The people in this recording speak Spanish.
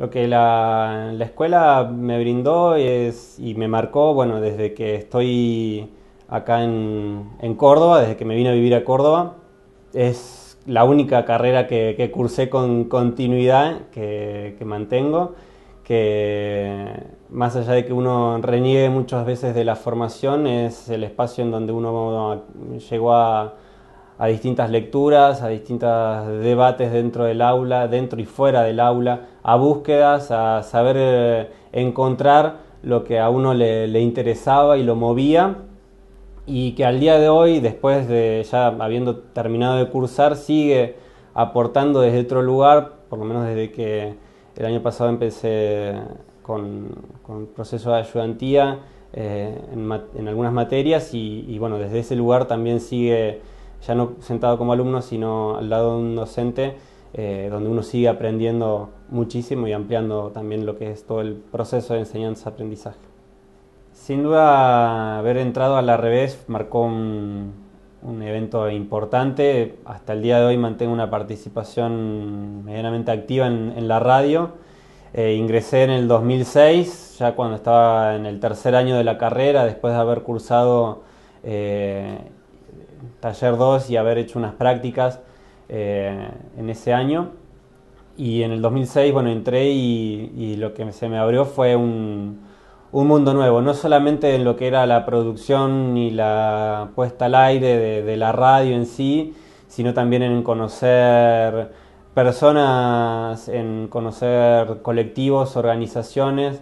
Lo que la, escuela me brindó es, y me marcó, bueno, desde que estoy acá en, Córdoba, desde que me vine a vivir a Córdoba, es la única carrera que, cursé con continuidad, que, que mantengo, que más allá de que uno reniegue muchas veces de la formación, es el espacio en donde uno llegó a a distintas lecturas, a distintos debates dentro del aula, dentro y fuera del aula, a búsquedas, a saber eh, encontrar lo que a uno le, interesaba y lo movía y que al día de hoy, después de ya habiendo terminado de cursar, sigue aportando desde otro lugar, por lo menos desde que el año pasado empecé con, con proceso de ayudantía eh, en, algunas materias y, bueno, desde ese lugar también sigue ya no sentado como alumno, sino al lado de un docente, eh, donde uno sigue aprendiendo muchísimo y ampliando también lo que es todo el proceso de enseñanza-aprendizaje. Sin duda, haber entrado a la revés marcó un, evento importante. Hasta el día de hoy mantengo una participación medianamente activa en, la radio. Eh, ingresé en el 2006, ya cuando estaba en el tercer año de la carrera, después de haber cursado eh, taller 2 y haber hecho unas prácticas eh, en ese año. Y en el 2006, bueno, entré y, lo que se me abrió fue un, mundo nuevo, no solamente en lo que era la producción y la puesta al aire de la radio en sí, sino también en conocer personas, en conocer colectivos, organizaciones